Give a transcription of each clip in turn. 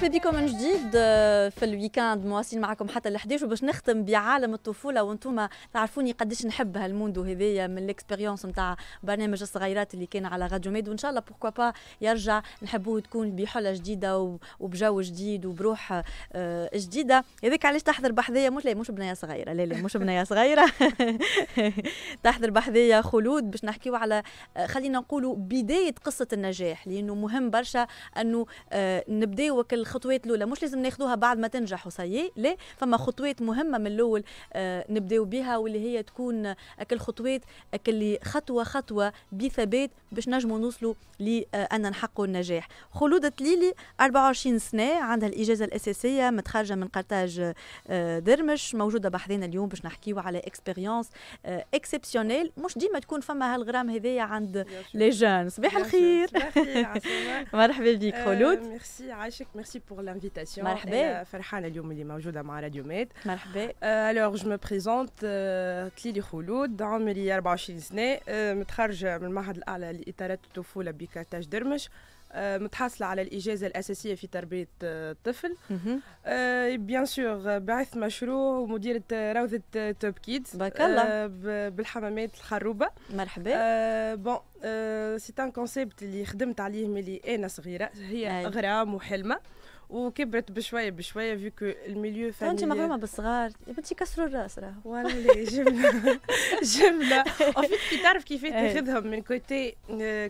مرحبا بكم من جديد في الويكاند مواصلين معكم حتى ال 11 وباش نختم بعالم الطفوله وانتم تعرفوني قداش نحب هالموندو هذايا من الاكسبيريونس نتاع برنامج الصغيرات اللي كان على راديو ميد وان شاء الله بوركوا با يرجع نحبوه تكون بحله جديده وبجو جديد وبروح آه، جديده هذاك علاش تحضر بحذايا مش لا مش بنيه صغيره لا لا مش بنيه صغيره تحضر بحذايا خلود باش نحكيو على آه، خلينا نقولوا بدايه قصه النجاح لانه مهم برشا انه آه، نبداو كل الخطوات الاولى مش لازم ناخذوها بعد ما تنجح وصيي لا فما خطوات مهمه من الاول آه، نبداو بها واللي هي تكون اكل خطوات اكل خطوه خطوه بثبات باش نجموا نوصلوا لان آه، نحقوا النجاح خلود تليلي 24 سنه عندها الاجازه الاساسيه متخرجه من قرطاج آه، درمش موجوده بحذنا اليوم باش نحكيو على اكسبيريونس اكسبسيونيل مش ديما تكون فما هالغرام هذايا عند لي جون صباح الخير مرحبا بك خلود ميرسي عايشك ميرسي pour l'invitation. مرحبا فرحانه اليوم اللي موجوده مع راديو ميد مرحبا الوغ جو مو بريزونت تليلي خلود عمري 24 سنه متخرجه من المعهد الاعلى لاطارات الطفوله بكرتاج درمش euh, متحصلة على الإجازة الأساسية في تربية الطفل بيان سور بعث مشروع مديرة آه، روضة آه، توب كيدز الله آه، بالحمامات الخروبة مرحبا بون سي ان كونسيبت اللي خدمت عليه ملي أنا صغيرة هي نعم. غرام وحلمة وكبرت بشويه بشويه في كو الميليو فاميلي انت مغرومه بالصغار يا بنتي كسروا الراس راه والله جمله جمله وفي كي تعرف كيف إيه. تاخذهم من كوتي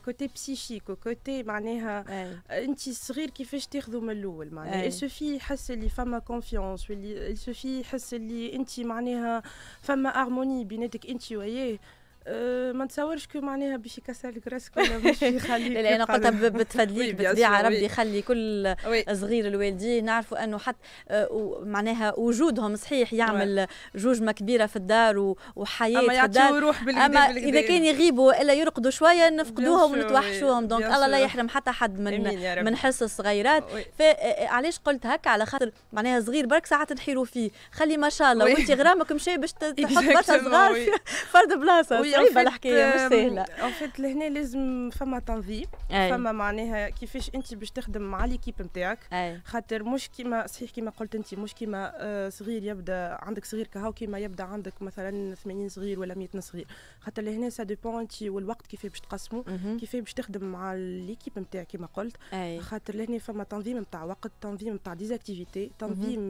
كوتي بسيشيك وكوتي معناها إيه. انت صغير كيفاش تاخذوا من الاول معناها سوفي إيه. يحس اللي فما كونفيونس واللي سوفي يحس اللي انت معناها فما هارموني بيناتك انت وياه أه، ما نتصورش كو معناها باش يكسر لك راسك ولا باش يخليك لا انا قلتها بتفدليك بالطبيعه ربي يخلي كل صغير الوالدين نعرفوا انه حتى أه، معناها وجودهم صحيح يعمل جوجمه كبيره في الدار وحياه في الدار روح اما اذا كان يغيبوا الا يرقدوا شويه نفقدوهم ونتوحشوهم دونك الله لا يحرم حتى حد من من حس الصغيرات فعلاش أه، قلت هكا على خاطر معناها صغير برك ساعات نحيروا فيه خلي ما شاء الله وانت غرامك مشي باش تحط برشا صغار في فرد بلاصه هي صعيبه الحكايه مش سهله اون فيت لهنا لازم فما تنظيم فما معناها كيفاش انت باش تخدم مع ليكيب نتاعك خاطر مش كيما صحيح كيما قلت انت مش كيما آه، صغير يبدا عندك صغير كهو كيما يبدا عندك مثلا 80 صغير ولا 100 صغير خاطر لهنا سا ديبون انت والوقت كيفاش باش تقسمه كيفاش باش تخدم مع ليكيب نتاعك كيما قلت خاطر لهنا فما تنظيم نتاع وقت تنظيم نتاع ديزاكتيفيتي تنظيم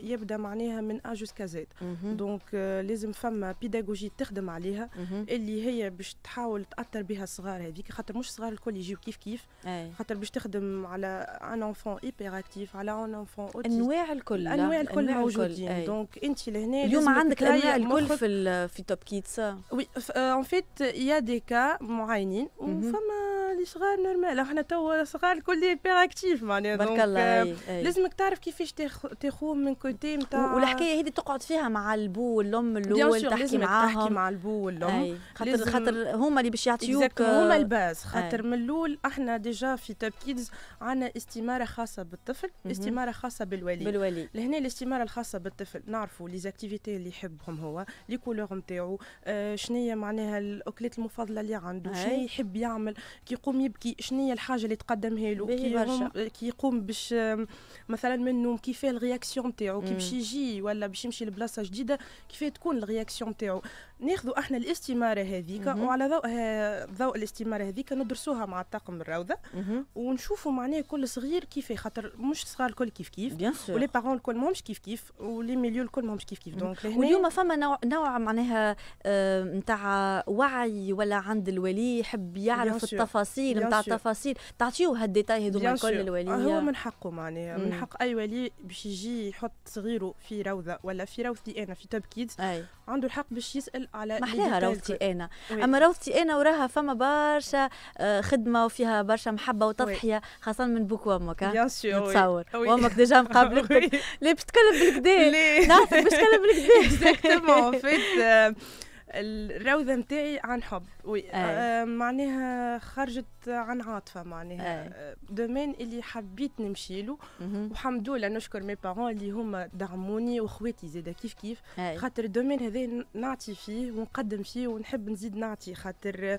يبدا معناها من ا جوسكا زيد دونك لازم فما بيداغوجي تخدم عليها اللي هي باش تحاول تاثر بها الصغار هذيك خاطر مش صغار الكل يجيو كيف كيف خاطر باش تخدم على ان انفون ايبر اكتيف على ان انفون انواع الكل انواع الكل موجودين دونك انت لهنا اليوم عندك الانواع الكل في في توب كيتس وي اون فيت يا دي كا معينين وفما اللي صغار نورمال احنا توا صغار الكل بير اكتيف معناها بارك الله لازمك تعرف كيفاش تاخوهم من كوتي نتاع والحكايه هذه تقعد فيها مع البو والام الاول تحكي معاهم تحكي مع البو والام خاطر خاطر هما اللي باش يعطيوك هما الباز خاطر من الاول احنا ديجا في توب كيدز عندنا استماره خاصه بالطفل استماره خاصه بالولي بالولي لهنا الاستماره الخاصه بالطفل نعرفوا لي زاكتيفيتي اللي يحبهم هو لي كولور نتاعو آه، شنو هي معناها الاكلات المفضله اللي عنده شنو يحب يعمل كي يقوم يقوم يبكي شنو هي الحاجه اللي تقدمها له كي كي يقوم باش مثلا من النوم كيفاه الرياكسيون نتاعو كي باش يجي ولا باش يمشي لبلاصه جديده كيفاه تكون الرياكسيون نتاعو ناخذوا احنا الاستماره هذيك وعلى ضوء ضوء الاستماره هذيك ندرسوها مع الطاقم الروضه ونشوفوا معناه كل صغير كيفاه خاطر مش صغار الكل كيف كيف ولي بارون الكل ماهمش كيف كيف ولي ميليو الكل ماهمش كيف كيف دونك واليوم فما نوع, نوع معناها نتاع آه، وعي ولا عند الولي يحب يعرف التفاصيل التفاصيل نتاع التفاصيل تعطيو هاد هذو هذوما كل للولي هو من حقه معناها من حق اي ولي باش يجي يحط صغيره في روضه ولا في روضتي انا في توب كيدز عنده الحق باش يسال على محلاها روضتي انا وي. اما روضتي انا وراها فما برشا آه، خدمه وفيها برشا محبه وتضحيه خاصه من بوك وامك نتصور وامك ديجا مقابلك لا باش تكلم بالكدا نعرفك باش تكلم بالكدا اكزاكتومون فيت الروضه نتاعي عن حب وي. آه معناها خرجت عن عاطفة معناها دومين آه، اللي حبيت نمشي له والحمد لله نشكر مي بارون اللي هما دعموني وخواتي زادة كيف كيف خاطر الدومين هذا نعطي فيه ونقدم فيه ونحب نزيد نعطي خاطر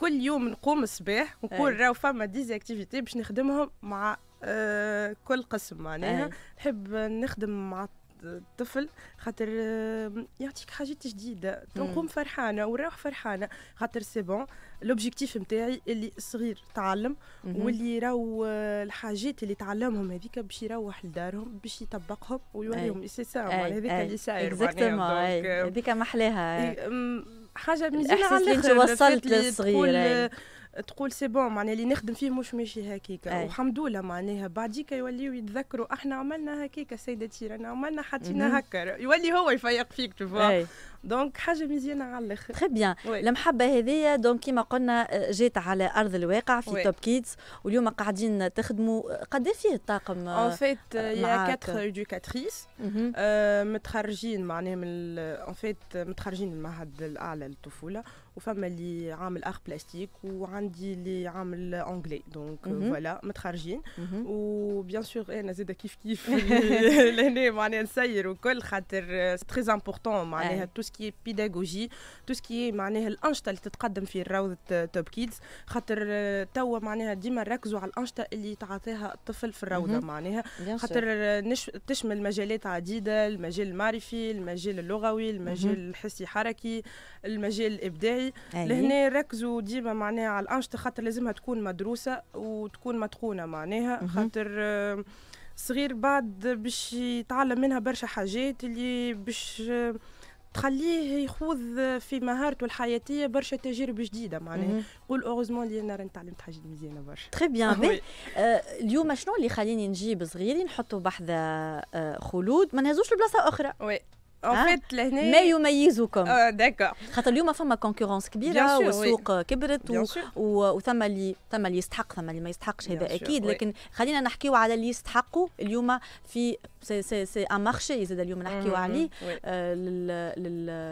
كل يوم نقوم الصباح ونقول راهو فما ديزاكتيفيتي باش نخدمهم مع آه كل قسم معناها نحب نخدم مع الطفل خاطر آه، يعطيك حاجه جديده تقوم فرحانه ونروح فرحانه خاطر سي بون لوبجيكتيف نتاعي اللي الصغير تعلم واللي راهو آه، الحاجات اللي تعلمهم هذيك باش يروح لدارهم باش يطبقهم ويوريهم سي سا هذيك اللي ساير آه، هذيك محلاها حاجه مزيانه على الاخر وصلت للصغير تقول سي بون معناها اللي نخدم فيه مش ماشي هكاك والحمد لله معناها بعديك يوليو يتذكروا احنا عملنا هكاك سيده رانا عملنا حطينا هكا يولي هو يفيق فيك فوا دونك حاجه مزيانه على الاخر تري بيان المحبه هذيا دونك كيما قلنا آه، جات على ارض الواقع في توب كيدز واليوم قاعدين تخدموا آه، قد إيه فيه الطاقم اون فيت يا 4 ايدوكاتريس متخرجين معناها من اون فيت متخرجين من المعهد الاعلى للطفوله وفما اللي عامل اخ بلاستيك وعندي اللي عامل انجلي دونك فوالا متخرجين mhm. وبيان سور eh, انا زاده كيف كيف لهنا معناها نسير وكل خاطر تري euh, امبورتون معناها تو سكي بيداغوجي تو سكي معناها الانشطه اللي تتقدم في روضه توب euh, كيدز خاطر euh, توا معناها ديما نركزوا على الانشطه اللي تعطيها الطفل في الروضه mhm. معناها خاطر تشمل مجالات عديده المجال المعرفي المجال اللغوي المجال mhm. الحسي حركي المجال الابداعي لهنا ركزوا ديما معناها على الانشطه خاطر لازمها تكون مدروسه وتكون متقونه معناها خاطر آه، صغير بعد باش يتعلم منها برشا حاجات اللي باش آه، تخليه يخوض في مهارته الحياتيه برشا تجارب جديده معناها قول اوغوزمون اللي انا راني تعلمت حاجات مزيانه برشا تري بيان ah euh, اليوم شنو اللي خليني نجيب صغيري نحطه بحذا آه، خلود ما نهزوش لبلاصه اخرى وي اون فيت لهنا ما يميزكم اه داكور خاطر اليوم فما كونكورونس كبيره والسوق كبرت و... وثم اللي ثم اللي يستحق ثم اللي ما يستحقش هذا اكيد لكن خلينا نحكيو على اللي يستحقوا اليوم في سي سي ان مارشي زاد اليوم نحكيو mm-hmm, عليه آه،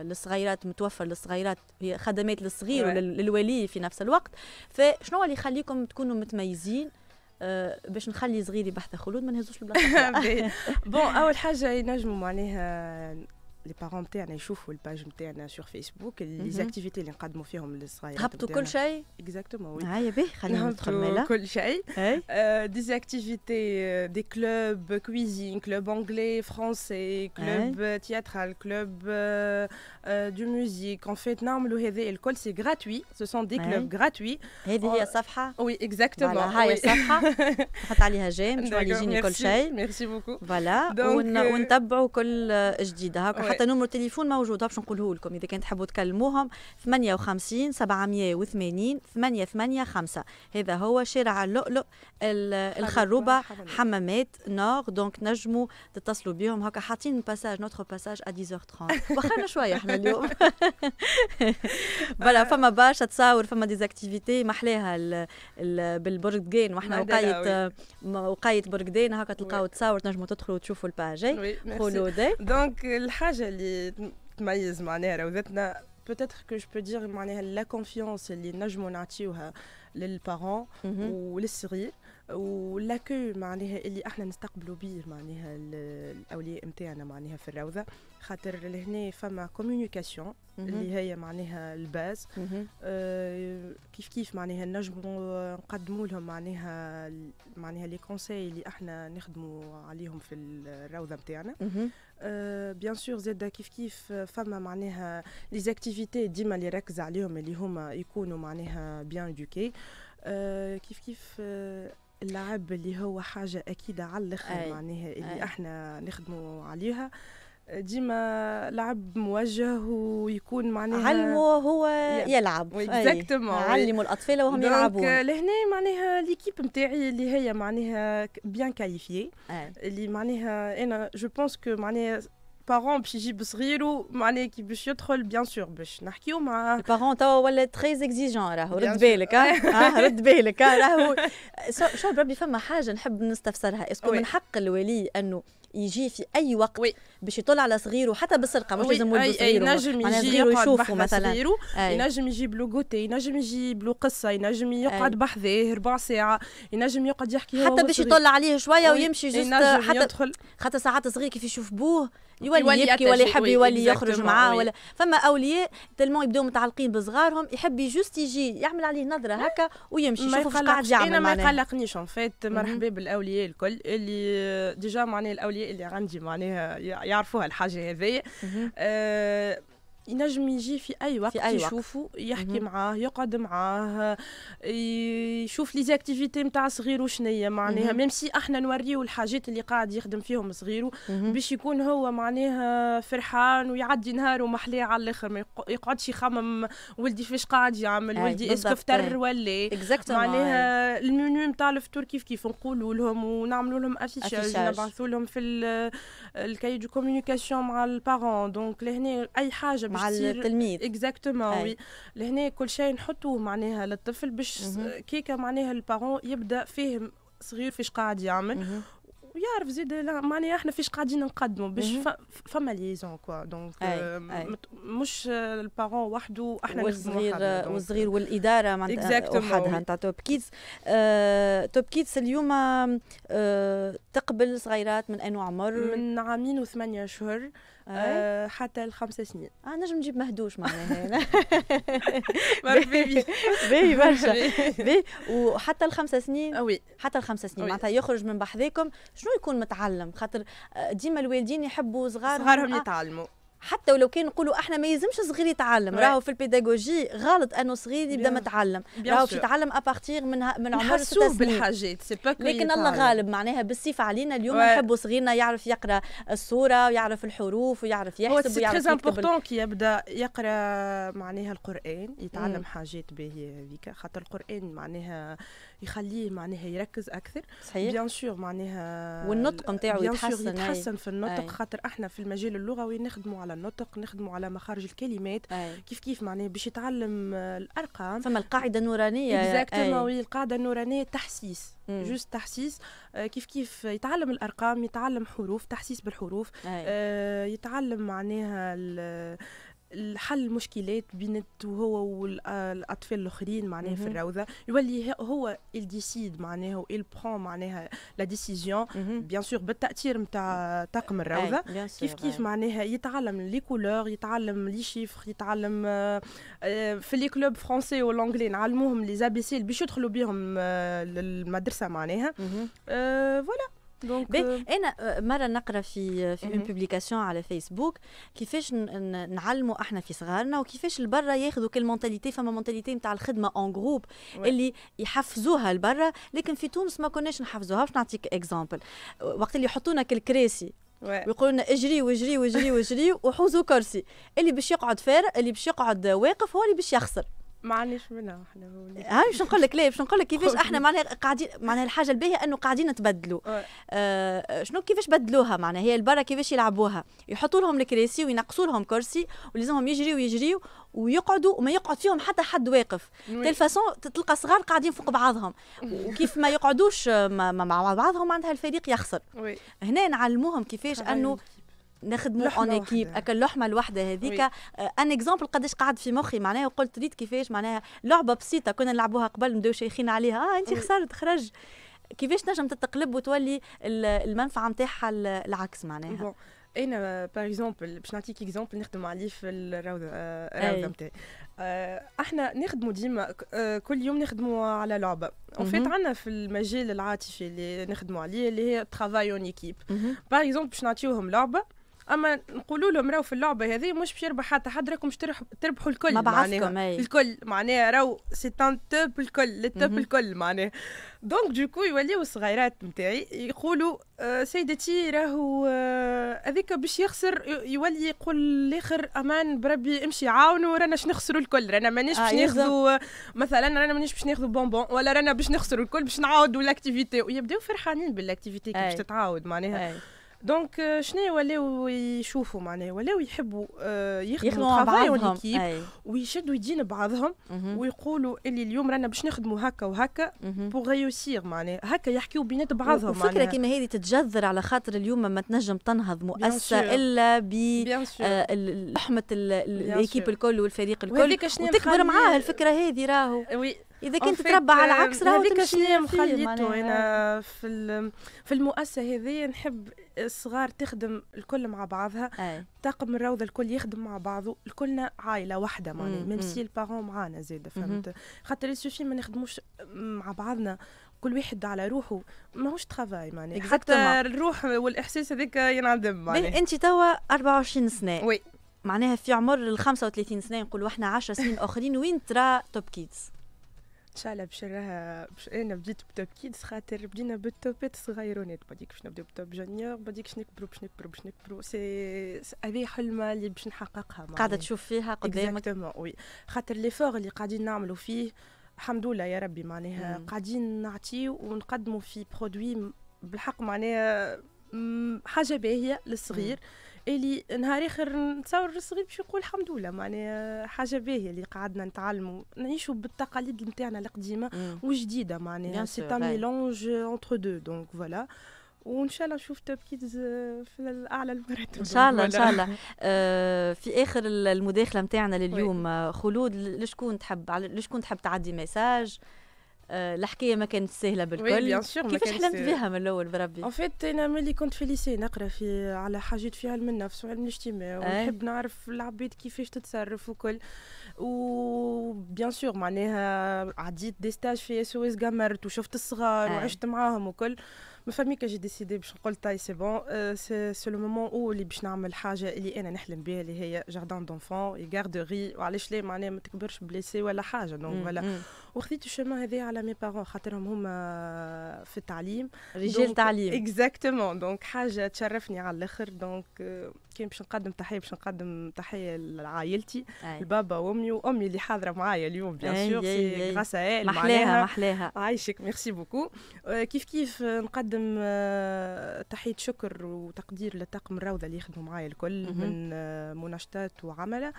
للصغيرات متوفر للصغيرات خدمات للصغير وللولي في نفس الوقت فشنو اللي يخليكم تكونوا متميزين آه، باش نخلي صغيري بحث خلود ما نهزوش البلاصه بون اول حاجه ينجموا معناها les parents tu as chauffé le page tu as sur Facebook les mhm. activités les cadres mon fils on les sera tout quel chose exactement oui ah y a bien quel chose euh, des activités euh, des clubs cuisine club anglais français club euh, théâtral club de musique en fait non le hédé le c'est gratuit ce sont des clubs gratuits hédé à page oui exactement hédé à Safra Fatali Hajem je vois les jeunes quel merci beaucoup voilà donc on tabou quel jeudi d'accord حتى نمر التليفون موجود باش نقوله لكم اذا كان تحبوا تكلموهم 58 780 885 هذا هو شارع اللؤلؤ الخروبه حمامات نور دونك نجموا تتصلوا بهم هكا حاطين باساج نوتر باساج ا 10h30 وخرنا شويه احنا اليوم فوالا آه. فما برشا تصاور فما ديزاكتيفيتي محلاها بالبرج دين واحنا وقايه وقايه برج دين هكا تلقاو تصاور تنجموا تدخلوا تشوفوا الباجي خلودي دونك الحاجه les maïs, ma Peut-être que je peux dire que la confiance, c'est la nègre de للبارون وللصغير mhm. ولاكو معناها اللي احنا نستقبلوا به معناها الاولياء نتاعنا معناها في الروضه خاطر لهنا فما كوميونيكاسيون mhm. اللي هي معناها الباز mhm. آه كيف كيف معناها نجموا نقدموا لهم معناها معناها لي كونساي اللي احنا نخدموا عليهم في الروضه نتاعنا آه بيان سور زاد كيف كيف فما معناها لي زاكتيفيتي ديما اللي ركز عليهم اللي هما يكونوا معناها بيان ادوكي آه، كيف كيف آه، اللعب اللي هو حاجة أكيدة على الآخر معناها اللي أي. احنا نخدموا عليها ديما لعب موجه ويكون معناها علمه هو يلعب اكزاكتومون علموا الاطفال وهم يلعبون آه، لهنا معناها ليكيب نتاعي اللي هي معناها بيان كاليفيي اللي معناها انا جو بونس كو معناها بارون باش يجيب صغيرو معناه كي باش يدخل بيان سور باش نحكيو معاه البارون توا ولا تري اكزيجون راهو رد بالك اه رد بالك راهو شو بربي فما حاجه نحب نستفسرها اسكو من حق الولي انه يجي في اي وقت وي. باش يطلع على صغيره حتى بالسرقه مش لازم ولده صغيره ينجم يجي يشوفه مثلا ينجم يجيب له غوتي ينجم يجيب له قصه ينجم يقعد بحذاه ربع ساعه ينجم يقعد يحكي حتى باش يطلع عليه شويه ويمشي جست حتى يدخل. حتى ساعات صغير كيف يشوف بوه يولي, يولي يبكي ولا يحب يولي يخرج معاه ولا فما اولياء تلمون يبداو متعلقين بصغارهم يحب جوست يجي يعمل عليه نظره هكا ويمشي يشوف قاعد يعمل انا ما يقلقنيش اون فيت مرحبا بالاولياء الكل اللي ديجا معناها الاولياء اللي عندي معناها يعرفوها الحاجه هذه ينجم يجي في اي وقت, في أي وقت. يشوفه يحكي مم. معاه يقعد معاه يشوف لي زاكتيفيتي نتاع صغيرو شنية معناها ميم سي احنا نوريو الحاجات اللي قاعد يخدم فيهم صغيرو باش يكون هو معناها فرحان ويعدي نهاره محلاه على الاخر ما يقعدش يخمم ولدي فاش قاعد يعمل ولدي اسكو فطر ولا معناها المنيو نتاع الفطور كيف كيف نقولوا لهم ونعملوا لهم افيشاج نبعثوا لهم في الكاي دو كوميونيكاسيون مع البارون دونك لهنا اي حاجه مع التلميذ اكزاكتومون وي لهنا كل شيء نحطوه معناها للطفل باش كيكا معناها البارون يبدا فاهم صغير فيش قاعد يعمل ويعرف زيد معناها احنا فيش قاعدين نقدموا باش فما ليزون كوا دونك مش البارون وحده احنا والصغير والصغير والاداره معناتها وحدها نتاع توب كيدز آه توب كيدز اليوم آه تقبل صغيرات من انو عمر من عامين وثمانية اشهر آه، حتى لخمس سنين اه نجم نجيب مهدوش معناها هنا باهي باهي برشا بي وحتى لخمس سنين وي حتى لخمس سنين معناتها يخرج من بحذاكم شنو يكون متعلم خاطر آه، ديما الوالدين يحبوا صغارهم صغارهم آه، يتعلموا حتى ولو كان نقولوا احنا ما يلزمش صغير يتعلم راهو في البيداغوجي غلط انه صغير يبدا متعلم راهو يتعلم ابارتير من من عمر ست سنين بالحاجات لكن الله غالب معناها بالصيف علينا اليوم نحبوا صغيرنا يعرف يقرا الصوره ويعرف الحروف ويعرف يحسب ويعرف يكتب امبورتون كي يبدا يقرا معناها القران يتعلم mm. حاجات باهيه هذيك خاطر القران معناها يخليه معناها يركز اكثر صحيح بيان سور معناها والنطق نتاعو يتحسن يتحسن في النطق خاطر احنا في المجال اللغوي نخدموا على النطق نخدموا على مخارج الكلمات أي. كيف كيف معناها باش يتعلم الارقام ثم القاعده النورانيه اكزاكتومون القاعده النورانيه تحسيس جوست تحسيس آه، كيف كيف يتعلم الارقام يتعلم حروف تحسيس بالحروف آه، يتعلم معناها الحل المشكلات بينت وهو والاطفال الاخرين معناها في الروضه يولي هو الديسيد معناها ويل برون معناها لا ديسيزيون بيان سور بالتاثير نتاع طاقم الروضه كيف كيف معناها يتعلم لي كولور يتعلم لي شيفر يتعلم آه، في لي كلوب فرونسي والانجلي نعلموهم لي زابيسيل باش يدخلوا بيهم آه، للمدرسه معناها فوالا دونك euh, انا آه، مره نقرا في آه، في اون بوبليكاسيون على فيسبوك كيفاش نعلموا احنا في صغارنا وكيفاش البرا ياخذوا كل مونتاليتي فما مونتاليتي نتاع الخدمه اون جروب اللي يحفزوها البرا لكن في تونس ما كناش نحفزوها باش نعطيك اكزامبل وقت اللي يحطونا كالكراسي ويقولوا لنا اجري واجري واجري واجري وحوزوا كرسي اللي باش يقعد فارغ اللي باش يقعد واقف هو اللي باش يخسر ما عنديش منها احنا هاي باش نقول لك لا باش نقول لك كيفاش احنا معناها قاعدين معناها الحاجه الباهيه انه قاعدين نتبدلوا آه شنو كيفاش بدلوها معناها هي البرا كيفاش يلعبوها يحطوا لهم الكراسي وينقصوا لهم كرسي ولازمهم يجريوا يجريوا ويقعدوا وما يقعد فيهم حتى حد واقف تلفاسون تلقى صغار قاعدين فوق بعضهم وكيف ما يقعدوش مع بعضهم عندها الفريق يخسر هنا نعلموهم كيفاش انه نخدموا اون ايكيب اكل اللحمه الواحده هذيك ان اكزومبل آه، قداش قعد في مخي معناها وقلت ريت كيفاش معناها لعبه بسيطه كنا نلعبوها قبل نبداو شيخين عليها اه انت خسرت خرج كيفاش تنجم تتقلب وتولي المنفعه نتاعها العكس معناها انا باغ اكزومبل باش نعطيك اكزومبل نخدم عليه في الروضه آه، الروضه نتاعي آه، احنا نخدموا ديما كل يوم نخدموا على لعبه اون فيت عندنا في المجال العاطفي اللي نخدموا عليه اللي هي ترافاي اون ايكيب باغ اكزومبل باش نعطيوهم لعبه اما نقولوا لهم راهو في اللعبه هذه مش باش يربح حتى حد راكم باش تربحوا الكل معناها الكل معناها راهو سي تان توب الكل التوب الكل معناها دونك دوكو يوليو الصغيرات نتاعي يقولوا آه سيدتي راهو هذاك آه باش يخسر يولي يقول الاخر امان بربي امشي عاونوا رانا باش نخسروا الكل رانا مانيش باش آه ناخذوا مثلا رانا مانيش باش ناخذوا بونبون ولا رانا باش نخسروا الكل باش نعاودوا لاكتيفيتي ويبداو فرحانين بالاكتيفيتي كي باش تتعاود معناها أي. دونك آه، شنو ولاو يشوفوا معناها ولاو يحبوا آه، يخدموا ترافاي اون ايكيب ويشدوا يدين بعضهم ويقولوا اللي اليوم رانا باش نخدموا هكا وهكا بوغ غيوسير معناها هكا يحكيوا بينات بعضهم الفكره كيما هذه تتجذر على خاطر اليوم ما تنجم تنهض مؤسسه الا ب آه، لحمه الايكيب الكل والفريق الكل وتكبر معاها الفكره هذه راهو اذا كنت تربى على العكس راهو هذيك شنو خليته انا في في المؤسسه هذه نحب الصغار تخدم الكل مع بعضها طاقم الروضه الكل يخدم مع بعضه الكلنا عائله واحده معناها ميم سي البارون معانا زاده فهمت خاطر السوشي ما نخدموش مع بعضنا كل واحد على روحه ماهوش ترافاي معناها حتى الروح والاحساس هذاك ينعدم معناها انت توا 24 سنه وي معناها في عمر ال 35 سنه نقولوا احنا 10 سنين اخرين وين ترى توب كيدز ان شاء الله باش نراها باش إيه، انا بديت بتوب كيدز خاطر بدينا بالتوبات صغيرونات بديك باش نبدا بتوب جونيور بديك باش نكبروا باش نكبروا باش نكبروا سي هذه حلمه اللي باش نحققها قاعده تشوف فيها قدامك وي خاطر لي فور اللي قاعدين نعملوا فيه الحمد لله يا ربي معناها قاعدين نعطيو ونقدموا في برودوي بالحق معناها حاجه باهيه للصغير مم. اللي نهار اخر نتصور الصغير باش يقول الحمد لله معناها حاجه باهيه اللي قعدنا نتعلموا نعيشوا بالتقاليد نتاعنا القديمه وجديده معناها سي ان ميلونج اونتر دو دونك فوالا وان شاء الله نشوف توب كيدز في الاعلى المراتب ان شاء الله ان شاء الله آه في اخر المداخله نتاعنا لليوم خلود لشكون تحب لشكون تحب تعدي ميساج آه، الحكايه ما كانت سهله بالكل كيفاش حلمت بها من الاول بربي ان فيت انا ملي كنت في ليسي نقرا في على حاجات في علم النفس وعلم الاجتماع إيه. ونحب نعرف العبيد كيفاش تتصرف وكل و بيان سور معناها عديت دي ستاج في اس او اس قمرت وشفت الصغار إيه. وعشت معاهم وكل ما فهمي كي جي ديسيدي باش نقول تاي سي بون سي لو مومون او اللي باش نعمل حاجه اللي انا نحلم بها اللي هي جاردان دونفون اي غاردري وعلاش ليه معناها ما تكبرش بليسي ولا حاجه دونك فوالا وخذيت الشما هذايا على مي بارون خاطرهم هما في التعليم رجال تعليم اكزاكتومون دونك حاجه تشرفني على الاخر دونك كان باش نقدم تحيه باش نقدم تحيه لعائلتي البابا وامي وامي اللي حاضره معايا اليوم بيان سور سي غراس محلاها محلاها عايشك ميرسي بوكو أه، كيف كيف نقدم أه، تحيه شكر وتقدير لطاقم الروضه اللي يخدموا معايا الكل من أه، مناشطات وعمله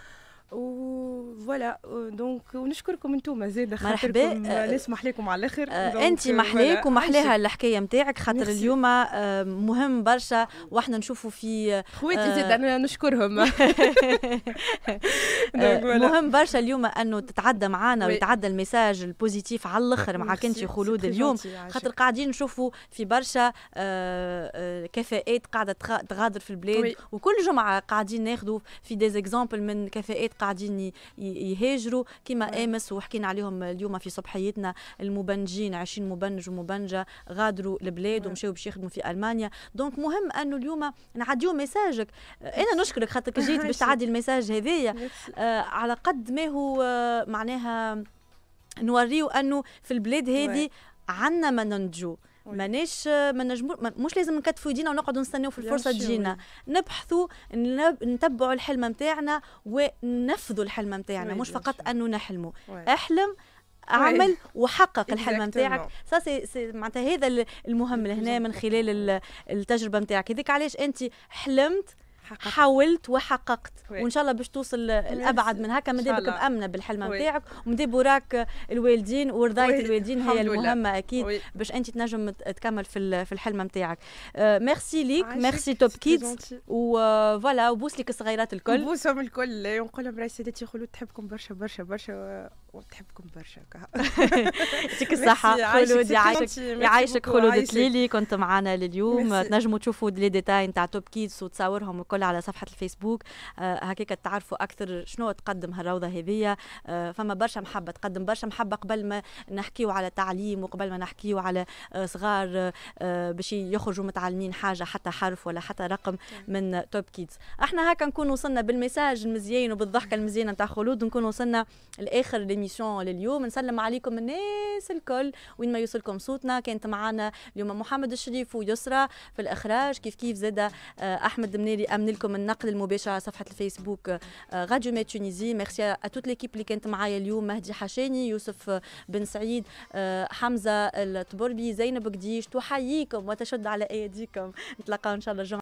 وفوالا دونك ونشكركم انتم زاد مرحبا أه، euh, نسمح لكم على الاخر أه، انت euh, محليك ومحليها الحكايه نتاعك خاطر اليوم أه، مهم برشا واحنا نشوفوا في خواتي خويتي زاد انا نشكرهم مهم برشا اليوم انه تتعدى معانا ويتعدى الميساج البوزيتيف على الاخر معك انت خلود اليوم خاطر قاعدين نشوفوا في برشا كفاءات قاعده تغادر في البلاد وكل جمعه قاعدين ناخذوا في ديزيكزامبل من كفاءات قاعدين يهاجروا كما امس وحكينا عليهم اليوم في صبحيتنا المبنجين 20 مبنج ومبنجه غادروا البلاد ومشاو باش يخدموا في المانيا دونك مهم انه اليوم نعديو ميساجك انا نشكرك خاطرك جيت باش تعدي الميساج هذايا آه على قد ما هو آه، معناها نوريو انه في البلاد هذه عندنا ما ننجو ماناش ما نجمو مش لازم نكتفوا يدينا ونقعدوا نستناو في الفرصه تجينا نبحثوا نتبعوا الحلم نتاعنا وننفذوا الحلم نتاعنا مش فقط انه نحلموا احلم عمل وحقق الحلم نتاعك سا سي معناتها هذا المهم لهنا من خلال التجربه نتاعك هذيك علاش انت حلمت حققت. حاولت وحققت وي. وان شاء الله باش توصل الابعد من هكا مادام بك مامنه بالحلمه نتاعك ومادام وراك الوالدين ورضايه الوالدين هي المهمه اكيد باش انت تنجم تكمل في في الحلمه نتاعك آه ميرسي ليك ميرسي توب كيدز وفوالا وبوس ليك الصغيرات الكل بوسهم الكل ونقول لهم راهي سيداتي خلود تحبكم برشا برشا برشا وتحبكم برشا يعطيك الصحة خلود يعيشك خلود تليلي كنت معنا لليوم تنجموا تشوفوا لي ديتاي نتاع توب كيدز وتصاورهم الكل على صفحة الفيسبوك آه، هكاك تعرفوا أكثر شنو تقدم هالروضة هذيا آه، فما برشا محبة تقدم برشا محبة قبل ما نحكيو على تعليم وقبل ما نحكيو على آه، صغار باش يخرجوا متعلمين حاجة حتى حرف ولا حتى رقم من توب كيدز احنا هكا نكون وصلنا بالمساج المزيان وبالضحكة المزيانة نتاع خلود نكون وصلنا لآخر ليميسيون لليوم نسلم عليكم الناس الكل وين ما يوصلكم صوتنا كانت معنا اليوم محمد الشريف ويسرى في الاخراج كيف كيف زاد آه، احمد دمناري امن لكم النقل المباشر على صفحه الفيسبوك آه، راديو مي تونيزي ميرسي ا توت ليكيب اللي كانت معايا اليوم مهدي حشاني يوسف آه، بن سعيد حمزه الطبربي زينب قديش تحييكم وتشد على ايديكم نتلاقاو ان شاء الله الجمعه